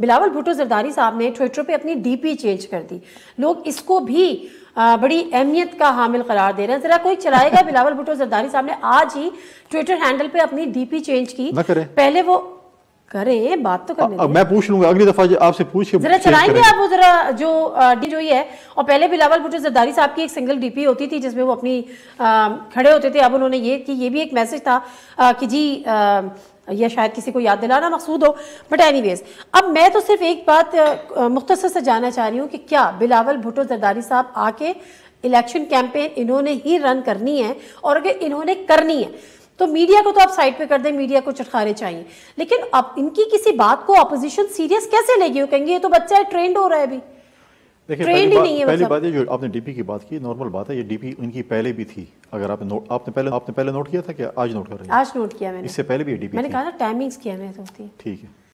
बिलावल भुट्टो जरदारी साहब ने ट्विटर पे अपनी डीपी चेंज कर दी लोग इसको भी बड़ी अहमियत का हामिल करार दे रहे हैं जरा कोई चलाएगा बिलावल भुट्टो जरदारी साहब ने आज ही ट्विटर हैंडल पे अपनी डीपी चेंज की पहले वो करें बात तो करने आ, मैं पूछ लूंगा अगली दफा आपसे पूछ के जरा चलाएंगे आप वो जरा जो डी जो है और पहले बिलावल भुट्टो जरदारी साहब की एक सिंगल डीपी होती थी जिसमें वो अपनी आ, खड़े होते थे अब उन्होंने ये कि ये भी एक मैसेज था आ, कि जी आ, या शायद किसी को याद दिलाना मकसूद हो बट एनी अब मैं तो सिर्फ एक बात मुख्तसर से जानना चाह रही हूँ कि क्या बिलावल भुट्टो जरदारी साहब आके इलेक्शन कैंपेन इन्होंने ही रन करनी है और अगर इन्होंने करनी है तो मीडिया को तो आप साइड पे कर दें मीडिया को चटखारे चाहिए लेकिन अब इनकी किसी बात को अपोजिशन सीरियस कैसे लेगी वो कहेंगे ये तो बच्चा है ट्रेंड हो रहा है अभी ट्रेंड ही नहीं है पहली बात ये जो आपने डीपी की बात की नॉर्मल बात है ये डीपी इनकी पहले भी थी अगर आपने नोट आपने पहले आपने पहले नोट किया था कि आज नोट कर रहे हैं आज नोट किया मैंने इससे पहले भी डीपी मैंने कहा था टाइमिंग्स किया मैंने तो ठीक है